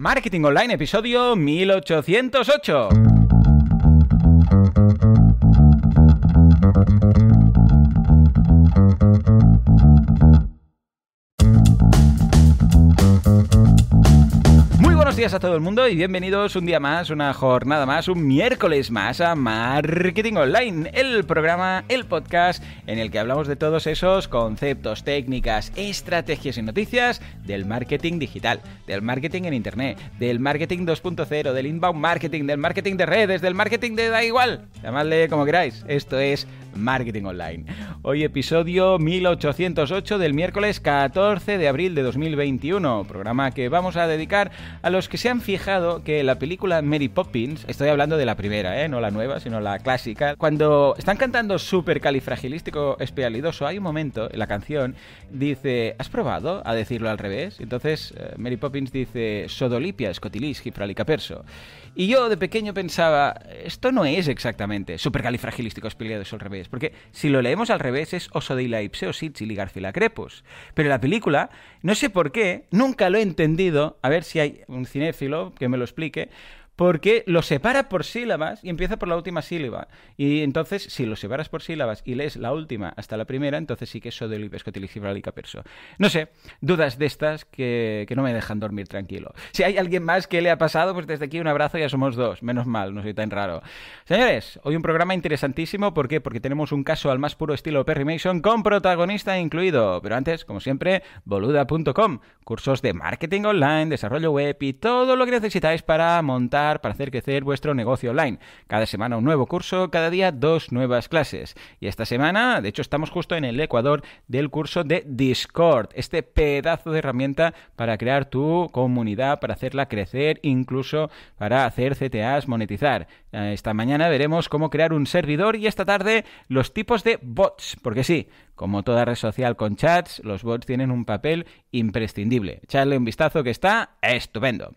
Marketing Online, episodio 1808. días a todo el mundo y bienvenidos un día más, una jornada más, un miércoles más a Marketing Online, el programa, el podcast en el que hablamos de todos esos conceptos, técnicas, estrategias y noticias del marketing digital, del marketing en Internet, del marketing 2.0, del inbound marketing, del marketing de redes, del marketing de da igual. Llamadle como queráis, esto es Marketing Online. Hoy episodio 1808 del miércoles 14 de abril de 2021, programa que vamos a dedicar a los que se han fijado que la película Mary Poppins, estoy hablando de la primera, ¿eh? no la nueva, sino la clásica, cuando están cantando super califragilístico espialidoso, hay un momento en la canción, dice, ¿has probado a decirlo al revés? Entonces eh, Mary Poppins dice, Sodolipia, scotilis Perso. Y yo de pequeño pensaba, esto no es exactamente supercalifragilístico espialidoso al revés, porque si lo leemos al revés es Osodila y garcila crepus. Pero la película, no sé por qué, nunca lo he entendido, a ver si hay un que me lo explique, porque lo separa por sílabas y empieza por la última sílaba. Y entonces, si lo separas por sílabas y lees la última hasta la primera, entonces sí que es sodolipescotilicibralica perso. No sé, dudas de estas que, que, no me dejan dormir tranquilo. Si hay alguien más que le ha pasado, pues desde aquí un abrazo, ya somos dos. Menos mal, no soy tan raro. Señores, hoy un programa interesantísimo. ¿Por qué? Porque tenemos un caso al más puro estilo Perry Mason con protagonista incluido. Pero antes, como siempre, boluda.com. Cursos de marketing online, desarrollo web y todo lo que necesitáis para montar para hacer crecer vuestro negocio online. Cada semana un nuevo curso, cada día dos nuevas clases. Y esta semana, de hecho, estamos justo en el Ecuador del curso de Discord, este pedazo de herramienta para crear tu comunidad, para hacerla crecer, incluso para hacer CTAs monetizar. Eh, esta mañana veremos cómo crear un servidor y esta tarde los tipos de bots, porque sí, como toda red social con chats, los bots tienen un papel imprescindible. Echadle un vistazo que está estupendo.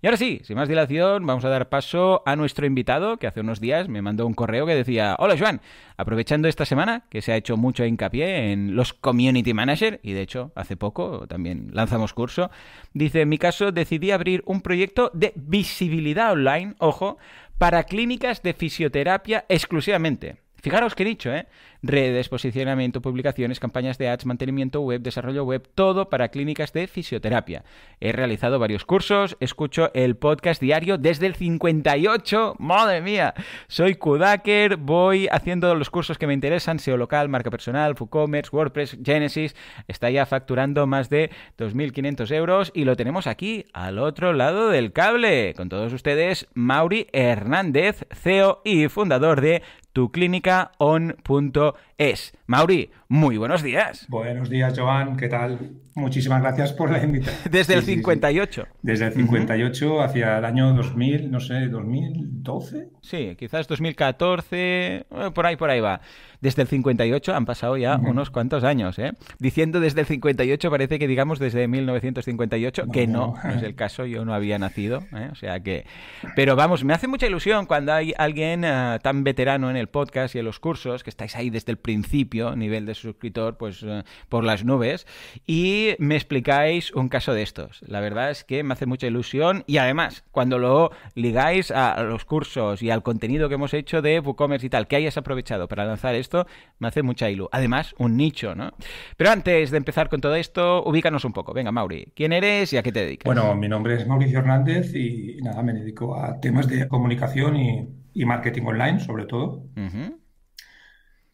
Y ahora sí, sin más dilación, vamos a dar paso a nuestro invitado que hace unos días me mandó un correo que decía, hola Joan, aprovechando esta semana que se ha hecho mucho hincapié en los community manager, y de hecho hace poco también lanzamos curso, dice, en mi caso decidí abrir un proyecto de visibilidad online, ojo, para clínicas de fisioterapia exclusivamente. Fijaros que he dicho, ¿eh? redes, posicionamiento, publicaciones, campañas de ads, mantenimiento web, desarrollo web, todo para clínicas de fisioterapia. He realizado varios cursos, escucho el podcast diario desde el 58, madre mía, soy Kudaker, voy haciendo los cursos que me interesan, SEO local, marca personal, WooCommerce, WordPress, Genesis, está ya facturando más de 2.500 euros y lo tenemos aquí al otro lado del cable. Con todos ustedes, Mauri Hernández, CEO y fundador de tuclinicaon.com es, Mauri, muy buenos días. Buenos días, Joan. ¿Qué tal? Muchísimas gracias por la invitación. Desde el 58. Desde el 58 hacia el año 2000, no sé, 2012. Sí, quizás 2014, eh, por ahí, por ahí va. Desde el 58 han pasado ya unos cuantos años. ¿eh? Diciendo desde el 58 parece que digamos desde 1958, que no, no, es el caso, yo no había nacido. ¿eh? O sea que... Pero vamos, me hace mucha ilusión cuando hay alguien ah, tan veterano en el podcast y en los cursos, que estáis ahí desde el principio, nivel de suscriptor pues, eh, por las nubes y me explicáis un caso de estos. La verdad es que me hace mucha ilusión y además cuando lo ligáis a los cursos y al contenido que hemos hecho de WooCommerce y tal, que hayas aprovechado para lanzar esto, me hace mucha ilusión. Además, un nicho, ¿no? Pero antes de empezar con todo esto, ubícanos un poco. Venga, Mauri, ¿quién eres y a qué te dedicas? Bueno, mi nombre es Mauricio Hernández y nada, me dedico a temas de comunicación y, marketing online, sobre todo.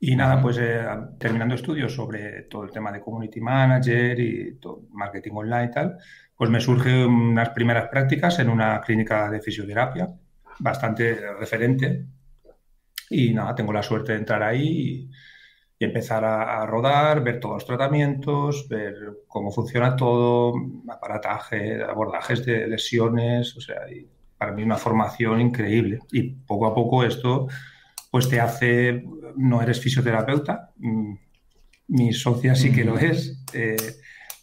Y nada, pues eh, terminando estudios sobre todo el tema de community manager y marketing online y tal, pues me surgen unas primeras prácticas en una clínica de fisioterapia, bastante referente. Y nada, tengo la suerte de entrar ahí y, empezar a, rodar, ver todos los tratamientos, ver cómo funciona todo, aparataje, abordajes de lesiones, o sea, para mí una formación increíble. Y poco a poco esto pues te hace, no eres fisioterapeuta, mm, mi socia sí que lo mm. es, eh,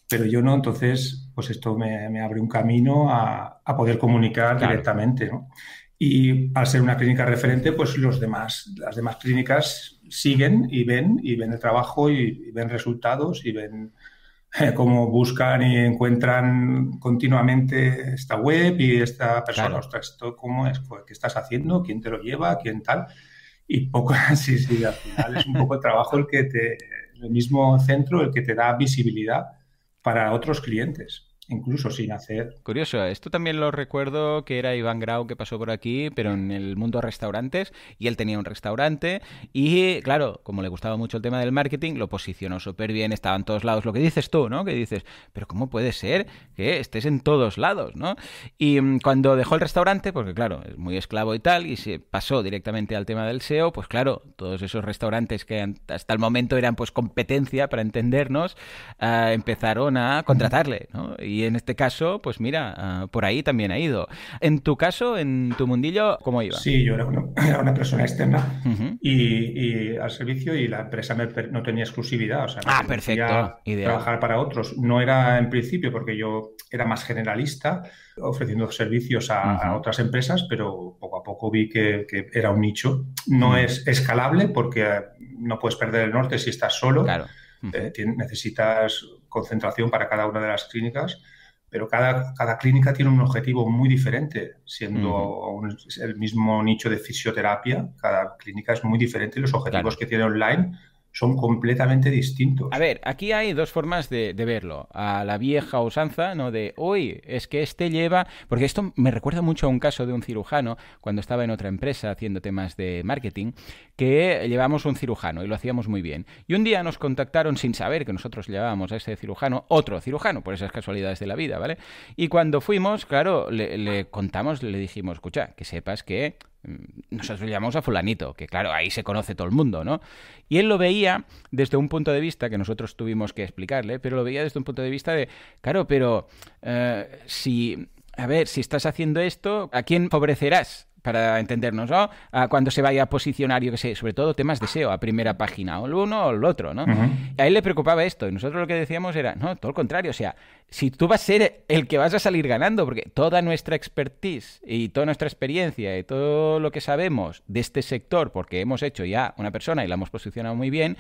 pero yo no, entonces, pues esto me, abre un camino a, poder comunicar directamente, ¿no? Y al ser una clínica referente, pues los demás, las demás clínicas siguen y ven, y ven el trabajo, y, ven resultados, y ven eh, cómo buscan y encuentran continuamente esta web y esta persona, ostras, ¿esto cómo es? Pues, ¿Qué estás haciendo? ¿Quién te lo lleva? ¿Quién tal? y poco, sí, sí, al final es un poco el trabajo el que te, el mismo centro, el que te da visibilidad para otros clientes incluso sin hacer. Curioso, esto también lo recuerdo que era Iván Grau que pasó por aquí, pero en el mundo de restaurantes, y él tenía un restaurante, y claro, como le gustaba mucho el tema del marketing, lo posicionó súper bien, estaba en todos lados. Lo que dices tú, ¿no? Que dices, pero ¿cómo puede ser que estés en todos lados, ¿no? Y mm, cuando dejó el restaurante, porque claro, es muy esclavo y tal, y se pasó directamente al tema del SEO, pues claro, todos esos restaurantes que hasta el momento eran pues competencia para entendernos, ah, empezaron a contratarle, ¿no? Y en este caso, pues mira, ah, por ahí también ha ido. En tu caso, en tu mundillo, ¿cómo iba? Sí, yo era una, persona externa y, al servicio y la empresa no tenía exclusividad. O sea, ah, perfecto. Trabajar para otros. No era en principio porque yo era más generalista ofreciendo servicios a, otras empresas, pero poco a poco vi que, era un nicho. No es escalable porque eh, no puedes perder el norte si estás solo. Claro. Eh, necesitas concentración para cada una de las clínicas, pero cada, cada clínica tiene un objetivo muy diferente, siendo el mismo nicho de fisioterapia, cada clínica es muy diferente y los objetivos que tiene online son completamente distintos. A ver, aquí hay dos formas de, verlo. A la vieja usanza, ¿no? De, uy, es que este lleva... Porque esto me recuerda mucho a un caso de un cirujano cuando estaba en otra empresa haciendo temas de marketing, que llevamos un cirujano y lo hacíamos muy bien. Y un día nos contactaron sin saber que nosotros llevábamos a ese cirujano, otro cirujano, por esas casualidades de la vida, ¿vale? Y cuando fuimos, claro, le, contamos, le dijimos, escucha, que sepas que mm, nosotros llamamos a fulanito, que claro, ahí se conoce todo el mundo, ¿no? Y él lo veía desde un punto de vista que nosotros tuvimos que explicarle, pero lo veía desde un punto de vista de, claro, pero eh, si, a ver, si estás haciendo esto, ¿a quién favorecerás? para entendernos, ¿no? Ah, cuando se vaya a posicionar, yo qué sé, sobre todo temas de SEO, a primera página, o el uno o el otro, ¿no? A él le preocupaba esto, y nosotros lo que decíamos era, no, todo lo contrario, o sea, si tú vas a ser el que vas a salir ganando, porque toda nuestra expertise y toda nuestra experiencia y todo lo que sabemos de este sector, porque hemos hecho ya una persona y la hemos posicionado muy bien,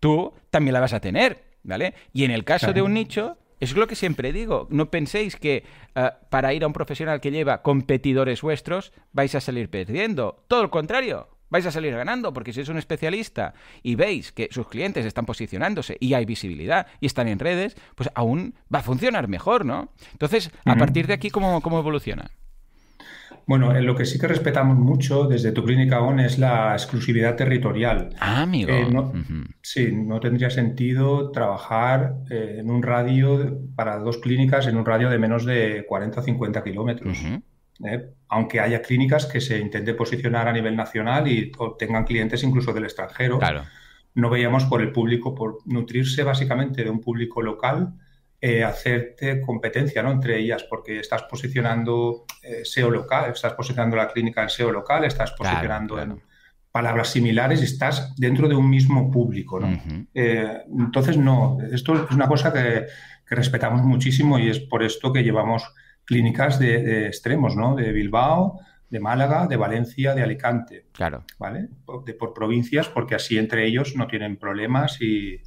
tú también la vas a tener, ¿vale? Y en el caso de un nicho es lo que siempre digo. No penséis que eh, para ir a un profesional que lleva competidores vuestros vais a salir perdiendo. Todo lo contrario. Vais a salir ganando porque si es un especialista y veis que sus clientes están posicionándose y hay visibilidad y están en redes, pues aún va a funcionar mejor, ¿no? Entonces, a partir de aquí, ¿cómo, cómo evoluciona? Bueno, en lo que sí que respetamos mucho desde tu clínica ON es la exclusividad territorial. Ah, amigo. Eh, sí, no tendría sentido trabajar eh, en un radio para dos clínicas en un radio de menos de 40 o 50 kilómetros. Eh, aunque haya clínicas que se intente posicionar a nivel nacional y obtengan clientes incluso del extranjero. Claro. No veíamos por el público, por nutrirse básicamente de un público local eh, hacerte competencia ¿no? entre ellas, porque estás posicionando eh, SEO local, estás posicionando la clínica en SEO local, estás posicionando en palabras similares, y estás dentro de un mismo público. Eh, entonces, no, esto es una cosa que, respetamos muchísimo y es por esto que llevamos clínicas de, extremos, ¿no? de Bilbao, de Málaga, de Valencia, de Alicante. Claro. ¿Vale? de, por provincias, porque así entre ellos no tienen problemas y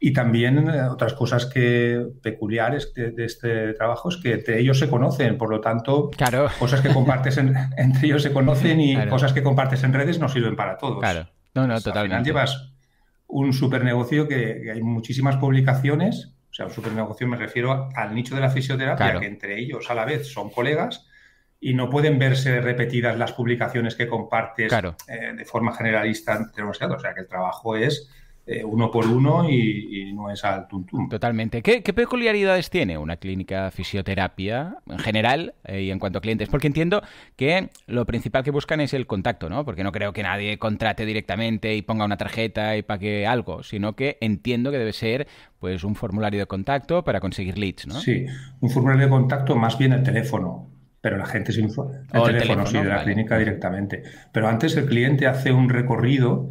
y también eh, otras cosas que peculiares de, este trabajo es que entre ellos se conocen, por lo tanto, claro. cosas que compartes entre ellos se conocen y cosas que compartes en redes no sirven para todos. Claro, no, no, totalmente. Al final llevas un super negocio que, hay muchísimas publicaciones, o sea, un super negocio me refiero al nicho de la fisioterapia, que entre ellos a la vez son colegas y no pueden verse repetidas las publicaciones que compartes eh, de forma generalista entre los O sea, que el trabajo es eh, uno por uno y, no es al Totalmente. ¿Qué, peculiaridades tiene una clínica fisioterapia en general eh, y en cuanto a clientes? Porque entiendo que lo principal que buscan es el contacto, ¿no? Porque no creo que nadie contrate directamente y ponga una tarjeta y pague algo, sino que entiendo que debe ser pues un formulario de contacto para conseguir leads, ¿no? Sí, un formulario de contacto más bien el teléfono pero la gente se informa. El, teléfono, sí, de la clínica directamente. Pero antes el cliente hace un recorrido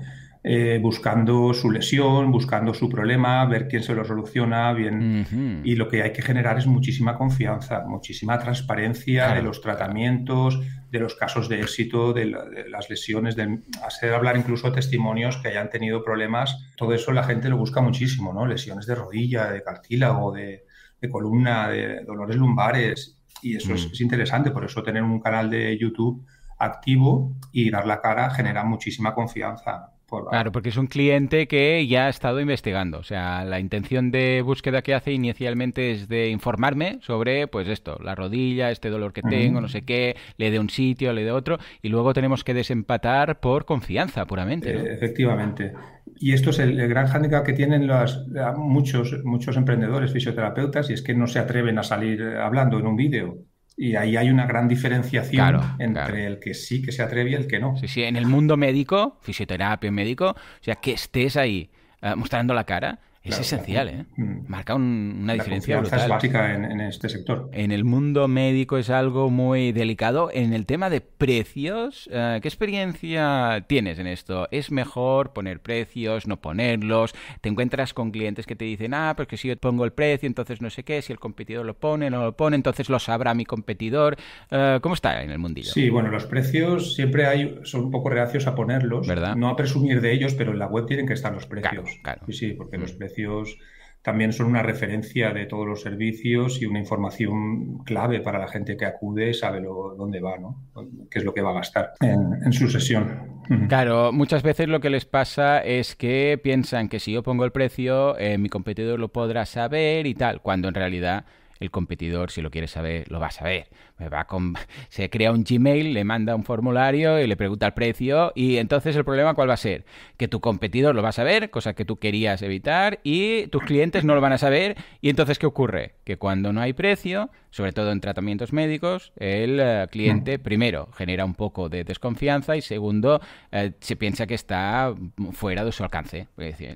eh, buscando su lesión, buscando su problema, ver quién se lo soluciona bien. Y lo que hay que generar es muchísima confianza, muchísima transparencia de los tratamientos, de los casos de éxito, de, las lesiones, de hacer hablar incluso testimonios que hayan tenido problemas. Todo eso la gente lo busca muchísimo, ¿no? Lesiones de rodilla, de cartílago, de, columna, de dolores lumbares. Y eso mm. es interesante, por eso tener un canal de YouTube activo y dar la cara genera muchísima confianza. Claro, porque es un cliente que ya ha estado investigando. O sea, la intención de búsqueda que hace inicialmente es de informarme sobre, pues esto, la rodilla, este dolor que tengo, no sé qué, le de un sitio, le de otro, y luego tenemos que desempatar por confianza puramente. Eh, efectivamente. Y esto es el, el gran hándicap que tienen las, muchos, muchos emprendedores, fisioterapeutas, y es que no se atreven a salir eh, hablando en un vídeo. Y ahí hay una gran diferenciación entre el que sí que se atreve y el que no. Sí, sí, en el mundo médico, fisioterapia, médico, o sea, que estés ahí eh, mostrando la cara, es esencial, ¿eh? Mm. Marca una diferencia brutal. básica en, este sector. En el mundo médico es algo muy delicado. En el tema de precios, eh, ¿qué experiencia tienes en esto? ¿Es mejor poner precios, no ponerlos? ¿Te encuentras con clientes que te dicen, ah, pero pues que si yo pongo el precio, entonces no sé qué, si el competidor lo pone, no lo pone, entonces lo sabrá mi competidor? Eh, ¿Cómo está en el mundillo? Sí, bueno, los precios siempre hay, son un poco reacios a ponerlos, no a presumir de ellos, pero en la web tienen que estar los precios. Sí, sí, porque los mm. precios también son una referencia de todos los servicios y una información clave para la gente que acude, sabe lo, dónde va, ¿no? qué es lo que va a gastar en, su sesión. Claro, muchas veces lo que les pasa es que piensan que si yo pongo el precio, eh, mi competidor lo podrá saber y tal, cuando en realidad el competidor, si lo quiere saber, lo va a saber me va con... se crea un Gmail, le manda un formulario y le pregunta el precio y entonces el problema cuál va a ser? Que tu competidor lo va a saber, cosa que tú querías evitar, y tus clientes no lo van a saber y entonces ¿qué ocurre? Que cuando no hay precio, sobre todo en tratamientos médicos, el eh, cliente mm. primero genera un poco de desconfianza y segundo eh, se piensa que está fuera de su alcance.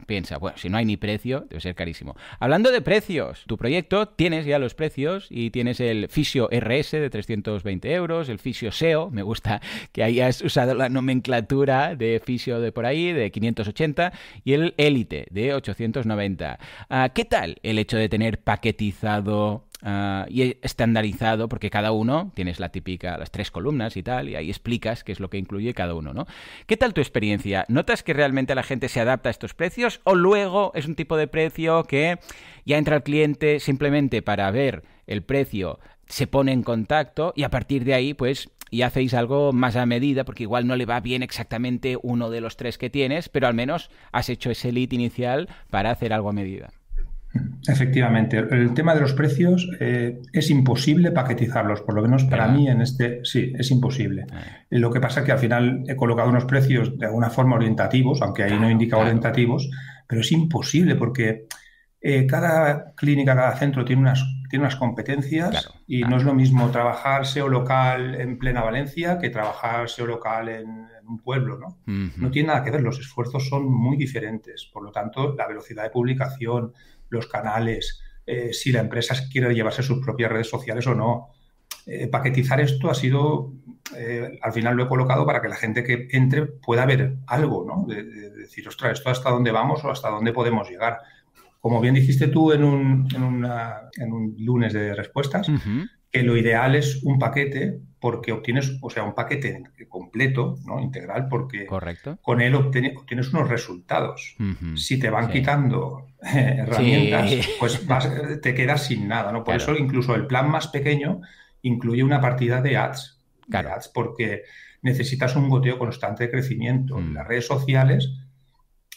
piensa, bueno, si no hay ni precio, debe ser carísimo. Hablando de precios, tu proyecto tienes ya los precios y tienes el Fisio RS de 320 euros, el fisio SEO, me gusta que hayas usado la nomenclatura de fisio de por ahí, de 580, y el élite de 890. Ah, ¿Qué tal el hecho de tener paquetizado ah, y estandarizado, porque cada uno tienes la típica, las tres columnas y tal, y ahí explicas qué es lo que incluye cada uno, ¿no? ¿Qué tal tu experiencia? ¿Notas que realmente la gente se adapta a estos precios? ¿O luego es un tipo de precio que ya entra el cliente simplemente para ver el precio se pone en contacto y a partir de ahí, pues y hacéis algo más a medida, porque igual no le va bien exactamente uno de los tres que tienes, pero al menos has hecho ese lead inicial para hacer algo a medida. Efectivamente, el tema de los precios eh, es imposible paquetizarlos, por lo menos para mí en este sí, es imposible. Ah. Lo que pasa es que al final he colocado unos precios de alguna forma orientativos, aunque ahí no indica indicado orientativos, pero es imposible porque eh, cada clínica, cada centro tiene unas, tiene unas competencias y no es lo mismo trabajar SEO local en plena Valencia que trabajar SEO local en, un pueblo, ¿no? No tiene nada que ver, los esfuerzos son muy diferentes. Por lo tanto, la velocidad de publicación, los canales, eh, si la empresa quiere llevarse sus propias redes sociales o no. Eh, paquetizar esto ha sido, al final lo he colocado para que la gente que entre pueda ver algo, decir, ostras, esto hasta dónde vamos o hasta dónde podemos llegar como bien dijiste tú en un, en un lunes de respuestas, que lo ideal es un paquete porque obtienes, o sea, un paquete completo, ¿no? Integral, porque con él obtienes, unos resultados. Si te van quitando eh, herramientas, pues te quedas sin nada, ¿no? Por eso incluso el plan más pequeño incluye una partida de ads, porque necesitas un goteo constante de crecimiento. Mm. Las redes sociales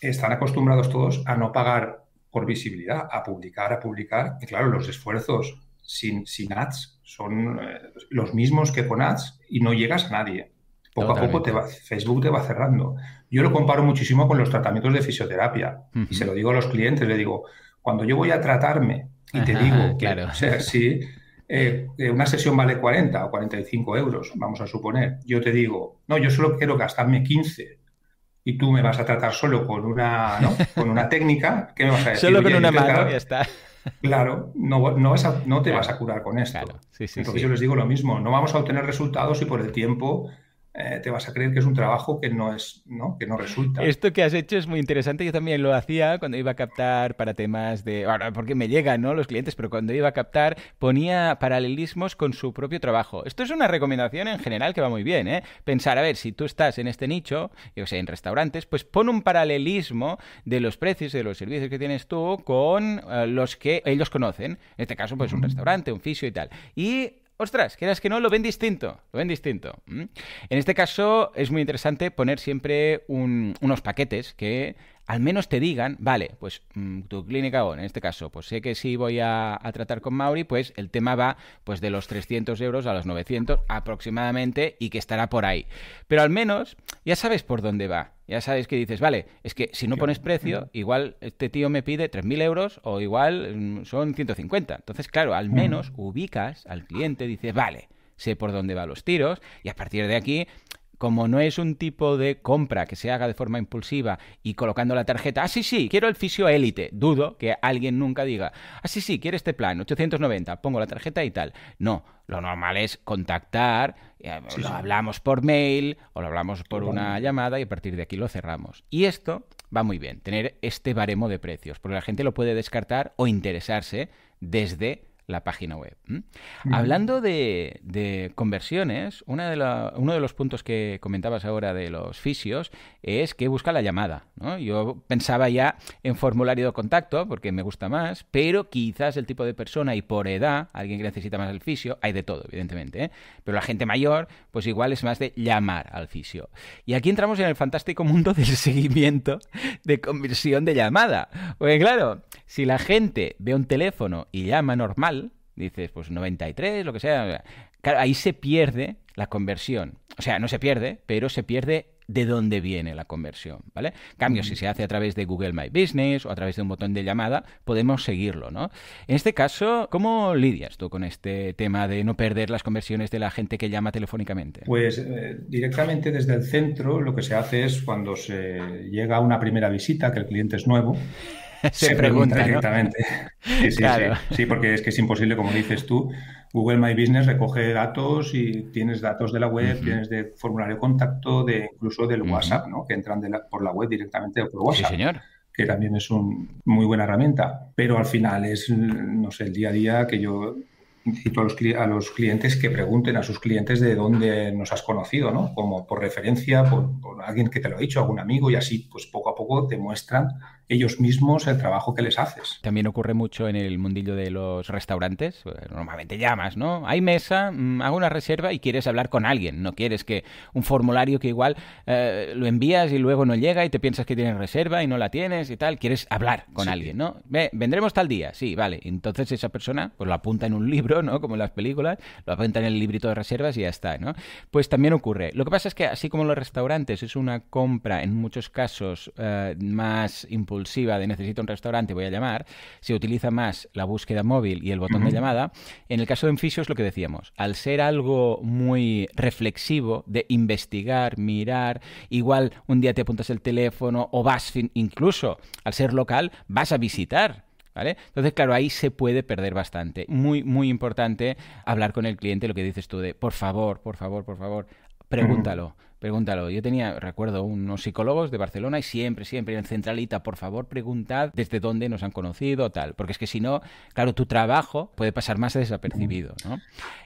están acostumbrados todos a no pagar por visibilidad, a publicar, a publicar. Y claro, los esfuerzos sin, sin ads son eh, los mismos que con ads y no llegas a nadie. Poco a poco te va, Facebook te va cerrando. Yo lo comparo muchísimo con los tratamientos de fisioterapia. Y se lo digo a los clientes, le digo, cuando yo voy a tratarme y te digo, que, si eh, una sesión vale 40 o 45 euros, vamos a suponer, yo te digo, no, yo solo quiero gastarme 15 y tú me vas a tratar solo con una, con una técnica, ¿qué me vas a decir? Solo con una Claro, no, te vas a curar con esto. Porque yo les digo lo mismo, no vamos a obtener resultados si por el tiempo eh, te vas a creer que es un trabajo que no es, ¿no? que no resulta. Esto que has hecho es muy interesante. Yo también lo hacía cuando iba a captar para temas de. Ahora, porque me llegan, ¿no? Los clientes, pero cuando iba a captar, ponía paralelismos con su propio trabajo. Esto es una recomendación en general que va muy bien, ¿eh? Pensar, a ver, si tú estás en este nicho, yo sea, en restaurantes, pues pon un paralelismo de los precios de los servicios que tienes tú con eh, los que ellos conocen. En este caso, pues un restaurante, un fisio y tal. Y ostras, quieras que no, lo ven distinto, lo ven distinto. ¿Mm? En este caso es muy interesante poner siempre unos paquetes que al menos te digan, vale, pues mm, tu clínica o en este caso, pues sé que si voy a, tratar con Mauri, pues el tema va pues de los 300 euros a los 900 aproximadamente y que estará por ahí. Pero al menos ya sabes por dónde va. Ya sabes que dices, vale, es que si no pones precio, igual este tío me pide 3.000 euros o igual mm, son 150. Entonces, claro, al menos ubicas al cliente, dices, vale, sé por dónde van los tiros y a partir de aquí como no es un tipo de compra que se haga de forma impulsiva y colocando la tarjeta, ah, sí, sí, quiero el fisio élite, dudo que alguien nunca diga, ah, sí, sí, quiero este plan, 890, pongo la tarjeta y tal. No, lo normal es contactar, eh, lo hablamos por mail o lo hablamos por una llamada y a partir de aquí lo cerramos. Y esto va muy bien, tener este baremo de precios, porque la gente lo puede descartar o interesarse desde la página web. Hablando de, conversiones, de uno de los puntos que comentabas ahora de los fisios es que busca la llamada. Yo pensaba ya en formulario de contacto, porque me gusta más, pero quizás el tipo de persona y por edad, alguien que necesita más el fisio, hay de todo, evidentemente. ¿eh? Pero la gente mayor, pues igual es más de llamar al fisio. Y aquí entramos en el fantástico mundo del seguimiento de conversión de llamada. Porque claro, si la gente ve un teléfono y llama normal, dices, pues 93, lo que sea. ahí se pierde la conversión. O sea, no se pierde, pero se pierde de dónde viene la conversión, ¿vale? cambio, si mm. se hace a través de Google My Business o a través de un botón de llamada, podemos seguirlo, ¿no? En este caso, ¿cómo lidias tú con este tema de no perder las conversiones de la gente que llama telefónicamente? Pues eh, directamente desde el centro lo que se hace es cuando se llega a una primera visita, que el cliente es nuevo, se, pregunta, directamente. Sí, sí, porque es que es imposible, como dices tú, Google My Business recoge datos y tienes datos de la web, tienes de formulario de contacto, de incluso del WhatsApp, ¿no? Que entran por la web directamente o por WhatsApp. Sí, señor. Que también es una muy buena herramienta. Pero al final es, no sé, el día a día que yo invito a los, a los clientes que pregunten a sus clientes de dónde nos has conocido, ¿no? Como por referencia, por alguien que te lo ha dicho, algún amigo, y así, pues poco a poco te muestran ellos mismos el trabajo que les haces. También ocurre mucho en el mundillo de los restaurantes. Eh, normalmente llamas, ¿no? Hay mesa, mm, hago una reserva y quieres hablar con alguien. No quieres que un formulario que igual eh, lo envías y luego no llega y te piensas que tienes reserva y no la tienes y tal. Quieres hablar con alguien, ¿no? vendremos tal día, sí, vale. Entonces esa persona pues lo apunta en un libro, ¿no? Como en las películas, lo apunta en el librito de reservas y ya está, ¿no? Pues también ocurre. Lo que pasa es que así como los restaurantes es una compra en muchos casos eh, más importante, de necesito un restaurante, voy a llamar, se utiliza más la búsqueda móvil y el botón de llamada. En el caso de Enfisio es lo que decíamos, al ser algo muy reflexivo de investigar, mirar, igual un día te apuntas el teléfono o vas, incluso al ser local, vas a visitar. ¿Vale? Entonces, claro, ahí se puede perder bastante. Muy, muy importante hablar con el cliente, lo que dices tú de, por favor, por favor, por favor, pregúntalo. Pregúntalo. Yo tenía, recuerdo, unos psicólogos de Barcelona y siempre, siempre en centralita, por favor, preguntad desde dónde nos han conocido, tal. Porque es que si no, claro, tu trabajo puede pasar más desapercibido,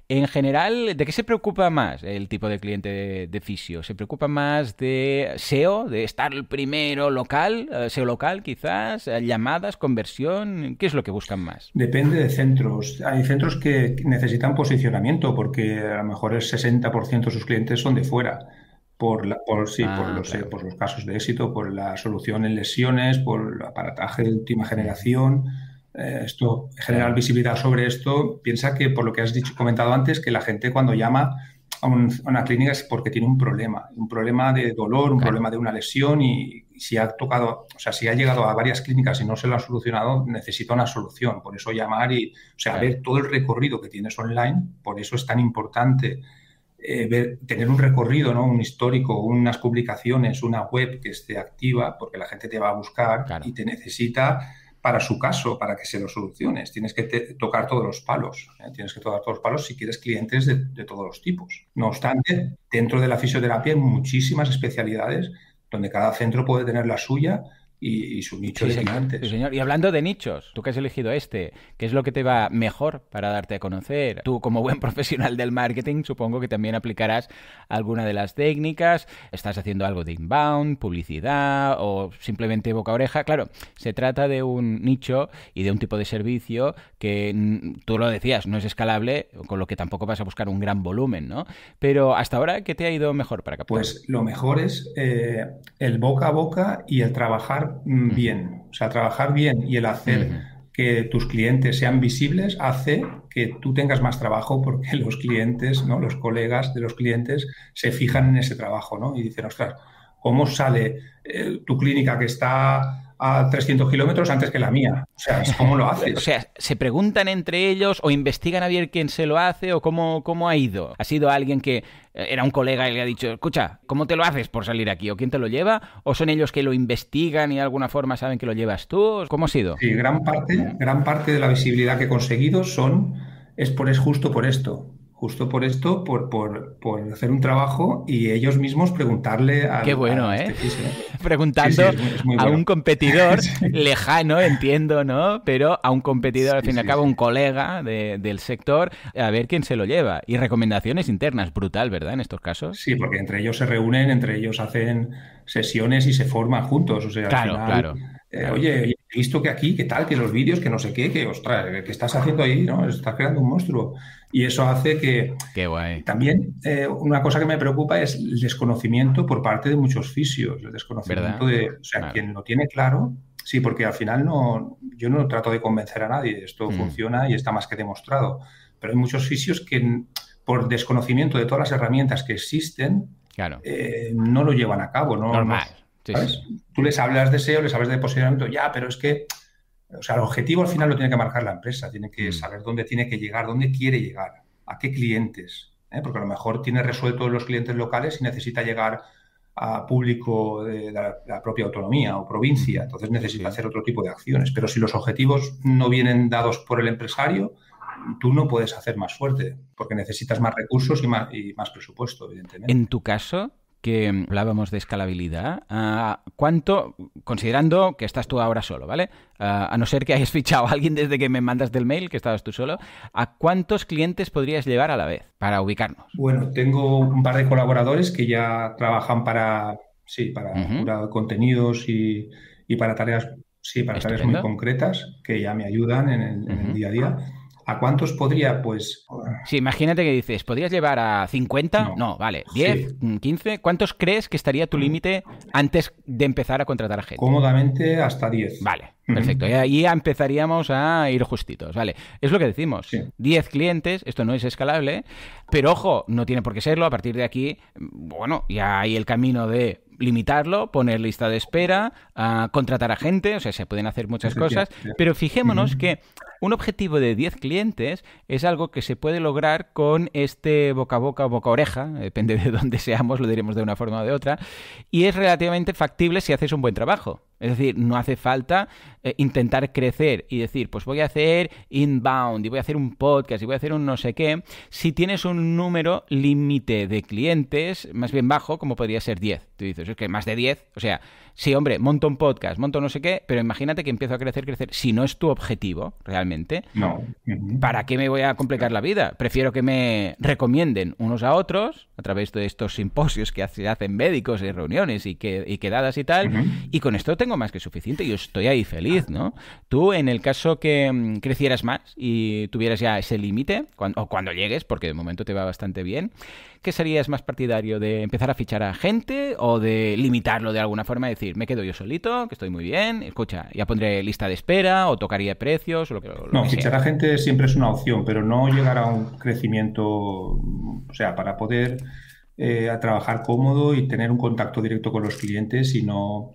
En general, ¿de qué se preocupa más el tipo de cliente de, de fisio? ¿Se preocupa más de SEO, de estar el primero local, eh, SEO local quizás, eh, llamadas, conversión? ¿Qué es lo que buscan más? Depende de centros. Hay centros que necesitan posicionamiento porque a lo mejor el 60% de sus clientes son de fuera por, sí, ah, eh, por, los, casos de éxito, por la solución en lesiones, por el aparataje de última generación. Eh, esto, generar visibilidad sobre esto. Piensa que por lo que has dicho, comentado antes, que la gente cuando llama a, una clínica es porque tiene un problema, un problema de dolor, un problema de una lesión y, si ha tocado, o sea, si ha llegado a varias clínicas y no se lo ha solucionado, necesita una solución. Por eso llamar y, o sea, ver todo el recorrido que tienes online, por eso es tan importante eh, tener un recorrido, ¿no? un histórico, unas publicaciones, una web que esté activa, porque la gente te va a buscar y te necesita para su caso, para que se lo soluciones. Tienes que tocar todos los palos. ¿eh? Tienes que tocar todos los palos si quieres clientes de, de, todos los tipos. No obstante, dentro de la fisioterapia hay muchísimas especialidades donde cada centro puede tener la suya y, su nicho señor. Y hablando de nichos, tú que has elegido este, ¿qué es lo que te va mejor para darte a conocer? Tú, como buen profesional del marketing, supongo que también aplicarás alguna de las técnicas, estás haciendo algo de inbound, publicidad o simplemente boca a oreja. Claro, se trata de un nicho y de un tipo de servicio que mm, tú lo decías, no es escalable, con lo que tampoco vas a buscar un gran volumen, ¿no? Pero hasta ahora, ¿qué te ha ido mejor para captar? Pues lo mejor es eh, el boca a boca y el trabajar bien. O sea, trabajar bien y el hacer que tus clientes sean visibles hace que tú tengas más trabajo porque los clientes, ¿no? los colegas de los clientes se fijan en ese trabajo ¿no? y dicen, ostras, ¿cómo sale eh, tu clínica que está a 300 kilómetros antes que la mía. O sea, ¿cómo lo haces? o sea, ¿se preguntan entre ellos o investigan a ver quién se lo hace o cómo, cómo ha ido? ¿Ha sido alguien que eh, era un colega y le ha dicho, escucha, ¿cómo te lo haces por salir aquí? ¿O quién te lo lleva? ¿O son ellos que lo investigan y de alguna forma saben que lo llevas tú? ¿Cómo ha sido? Sí, gran parte, gran parte de la visibilidad que he conseguido son, es, por, es justo por esto justo por esto, por, por, hacer un trabajo y ellos mismos preguntarle a... Qué bueno, Preguntando a un competidor lejano, entiendo, ¿no? Pero a un competidor, al fin y al cabo, un colega del sector, a ver quién se lo lleva. Y recomendaciones internas, brutal, ¿verdad? En estos casos. Sí, porque entre ellos se reúnen, entre ellos hacen sesiones y se forman juntos. O sea, claro, eh, claro. Oye, he visto que aquí, que tal, que los vídeos, que no sé qué, que ostras, que estás haciendo ahí, ¿no? Estás creando un monstruo. Y eso hace que. Qué guay. También eh, una cosa que me preocupa es el desconocimiento por parte de muchos fisios, el desconocimiento de. O sea, quien lo tiene claro. Sí, porque al final no, yo no trato de convencer a nadie, esto mm. funciona y está más que demostrado. Pero hay muchos fisios que por desconocimiento de todas las herramientas que existen, claro. Eh, no lo llevan a cabo. No, Normal. Tú les hablas de SEO, les hablas de posicionamiento, ya, pero es que, o sea, el objetivo al final lo tiene que marcar la empresa, tiene que mm. saber dónde tiene que llegar, dónde quiere llegar, a qué clientes, ¿eh? porque a lo mejor tiene resuelto los clientes locales y necesita llegar a público de la, propia autonomía o provincia, mm. entonces necesita hacer otro tipo de acciones, pero si los objetivos no vienen dados por el empresario, tú no puedes hacer más fuerte, porque necesitas más recursos y más presupuesto, evidentemente. En tu caso, que hablábamos de escalabilidad, ah, ¿cuánto, considerando que estás tú ahora solo, ¿vale? Ah, a no ser que hayas fichado a alguien desde que me mandas del mail, que estabas tú solo, ¿a cuántos clientes podrías llevar a la vez para ubicarnos? Bueno, tengo un par de colaboradores que ya trabajan para, sí, para, uh contenidos y, para tareas, sí, para tareas muy concretas que ya me ayudan en el día a día ¿A cuántos podría? Pues. Sí, imagínate que dices, ¿podrías llevar a 50? No, vale. ¿10? ¿15? ¿Cuántos crees que estaría tu mm. límite antes de empezar a contratar a gente? Cómodamente hasta 10. Vale, perfecto. Y ahí empezaríamos a ir justitos. Vale, es lo que decimos. 10 clientes, esto no es escalable, pero ojo, no tiene por qué serlo. A partir de aquí, bueno, ya hay el camino de limitarlo, poner lista de espera, contratar a gente, o sea, se pueden hacer muchas cosas, pero fijémonos que un objetivo de 10 clientes es algo que se puede lograr con este boca a boca o boca a oreja, depende de dónde seamos, lo diremos de una forma o de otra, y es relativamente factible si haces un buen trabajo. Es decir, no hace falta eh, intentar crecer y decir, pues voy a hacer inbound y voy a hacer un podcast y voy a hacer un no sé qué, si tienes un número límite de clientes más bien bajo, como podría ser 10. Tú dices, es que más de 10, o sea, sí, hombre, monto un podcast, monto no sé qué, pero imagínate que empiezo a crecer, crecer, si no es tu objetivo realmente, no. ¿para qué me voy a complicar la vida? Prefiero que me recomienden unos a otros a través de estos simposios que se hacen médicos y reuniones y, que, quedadas y tal, y con esto tengo más que suficiente, yo estoy ahí feliz, ¿no? Tú, en el caso que mm, crecieras más y tuvieras ya ese límite, o cuando llegues, porque de momento te va bastante bien, ¿qué serías más partidario de empezar a fichar a gente o de limitarlo de alguna forma? Decir, me quedo yo solito, que estoy muy bien, escucha, ya pondré lista de espera o tocaría precios o lo que... Lo no, fichar a gente siempre es una opción, pero no llegar a un crecimiento, o sea, para poder... Eh, a trabajar cómodo y tener un contacto directo con los clientes y no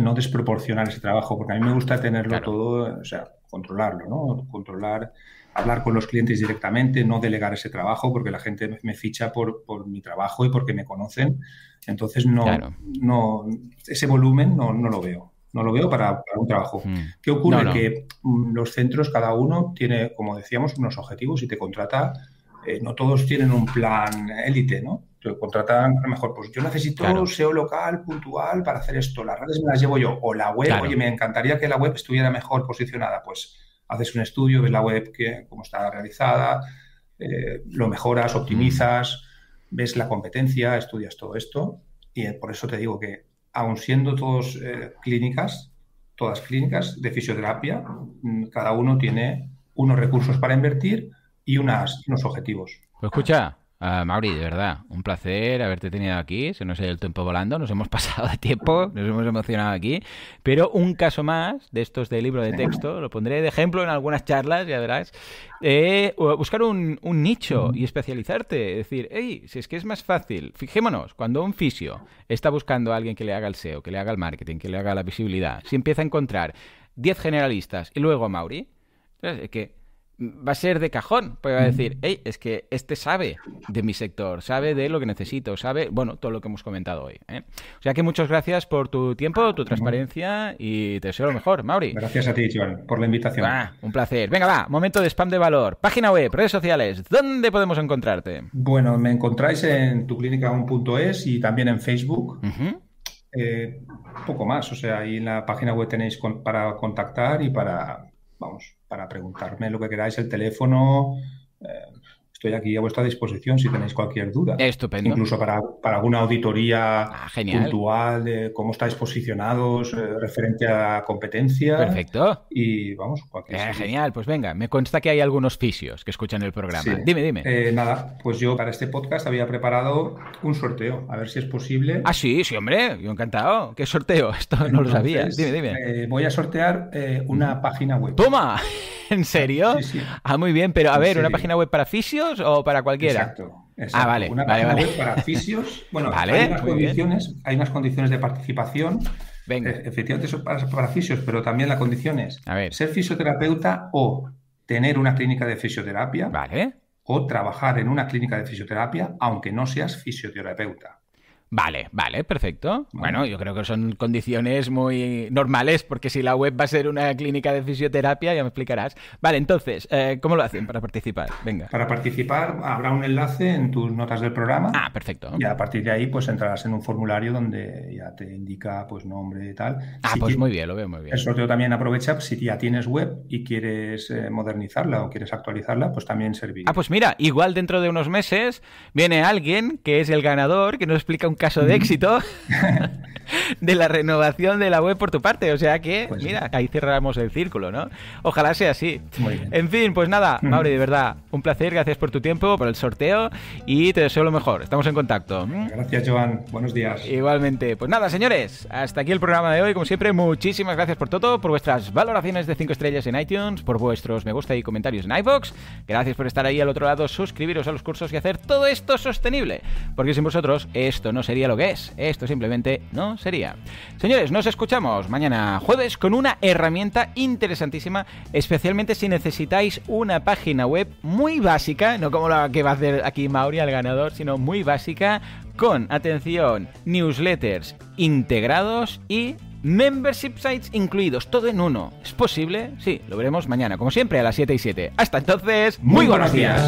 no desproporcionar ese trabajo, porque a mí me gusta tenerlo todo, o sea, controlarlo, ¿no? Controlar, hablar con los clientes directamente, no delegar ese trabajo, porque la gente me ficha por, mi trabajo y porque me conocen. Entonces, no, no ese volumen no, no, lo veo. No lo veo para, un trabajo. Hmm. ¿Qué ocurre? que mm, los centros, cada uno tiene, como decíamos, unos objetivos y te contrata. Eh, no todos tienen un plan élite, ¿no? contratan, a lo mejor, pues yo necesito SEO e local, puntual, para hacer esto. Las redes me las llevo yo. O la web, oye, me encantaría que la web estuviera mejor posicionada. Pues haces un estudio, ves la web, que, cómo está realizada, eh, lo mejoras, optimizas, mm. ves la competencia, estudias todo esto. Y eh, por eso te digo que, aun siendo todos eh, clínicas, todas clínicas de fisioterapia, mm, cada uno tiene unos recursos para invertir y unos objetivos. Pues escucha, Ah, Mauri, de verdad, un placer haberte tenido aquí. Se nos ha ido el tiempo volando, nos hemos pasado de tiempo, nos hemos emocionado aquí. Pero un caso más de estos de libro de texto, lo pondré de ejemplo en algunas charlas, ya verás. Eh, buscar un, nicho y especializarte. es Decir, hey, si es que es más fácil, fijémonos, cuando un fisio está buscando a alguien que le haga el SEO, que le haga el marketing, que le haga la visibilidad, si empieza a encontrar 10 generalistas y luego a Mauri, es que va a ser de cajón, porque va a decir, hey, es que este sabe de mi sector, sabe de lo que necesito, sabe, bueno, todo lo que hemos comentado hoy. ¿eh? O sea que muchas gracias por tu tiempo, tu transparencia y te deseo lo mejor, Mauri. Gracias a ti, Joan, por la invitación. un placer. Venga, va, momento de spam de valor. Página web, redes sociales, ¿dónde podemos encontrarte? Bueno, me encontráis en tuclinica1.es y también en Facebook. Eh, poco más, o sea, ahí en la página web tenéis para contactar y para, vamos, para preguntarme lo que queráis, el teléfono, eh, estoy aquí a vuestra disposición si tenéis cualquier duda. Estupendo. Incluso para, para alguna auditoría ah, puntual, de cómo estáis posicionados eh, referente a competencia. Perfecto. Y vamos, cualquier. Eh, genial, pues venga, me consta que hay algunos fisios que escuchan el programa. Dime, dime. Eh, nada, pues yo para este podcast había preparado un sorteo, a ver si es posible. Ah, sí, sí, hombre, yo encantado. ¿Qué sorteo? Esto no lo sabía. Dime, dime. voy a sortear una mm. página web. ¡Toma! ¿En serio? Sí, Ah, muy bien, pero a ver, ¿una página web para fisios o para cualquiera? Exacto. Ah, vale. para fisios. Bueno, hay, unas condiciones, hay unas condiciones de participación. Eh, efectivamente, son para, para fisios, pero también la condición es ser fisioterapeuta o tener una clínica de fisioterapia. Vale. O trabajar en una clínica de fisioterapia, aunque no seas fisioterapeuta. Vale, vale, perfecto. Bueno, yo creo que son condiciones muy normales, porque si la web va a ser una clínica de fisioterapia, ya me explicarás. Vale, entonces, eh, ¿cómo lo hacen para participar? Venga. Para participar habrá un enlace en tus notas del programa. Ah, perfecto. Y a partir de ahí, pues entrarás en un formulario donde ya te indica, pues, nombre y tal. Ah, pues muy bien, lo veo muy bien. El sorteo también aprovecha, si ya tienes web y quieres eh, modernizarla o quieres actualizarla, pues también serviría. Ah, pues mira, igual dentro de unos meses viene alguien que es el ganador, que nos explica un caso de mm. éxito de la renovación de la web por tu parte. O sea que, pues mira, ahí cerramos el círculo, ¿no? Ojalá sea así. En fin, pues nada, mm. Mauri, de verdad, un placer, gracias por tu tiempo, por el sorteo y te deseo lo mejor. Estamos en contacto. Mm. Gracias, Joan. Buenos días. Igualmente. Pues nada, señores, hasta aquí el programa de hoy. Como siempre, muchísimas gracias por todo, por vuestras valoraciones de 5 estrellas en iTunes, por vuestros me gusta y comentarios en iVoox Gracias por estar ahí al otro lado, suscribiros a los cursos y hacer todo esto sostenible, porque sin vosotros esto no se sería lo que es. Esto simplemente no sería. Señores, nos escuchamos mañana jueves con una herramienta interesantísima, especialmente si necesitáis una página web muy básica, no como la que va a hacer aquí Mauri el ganador, sino muy básica, con, atención, newsletters integrados y membership sites incluidos, todo en uno. ¿Es posible? Sí, lo veremos mañana, como siempre, a las 7 y 7. Hasta entonces, muy, buenos días.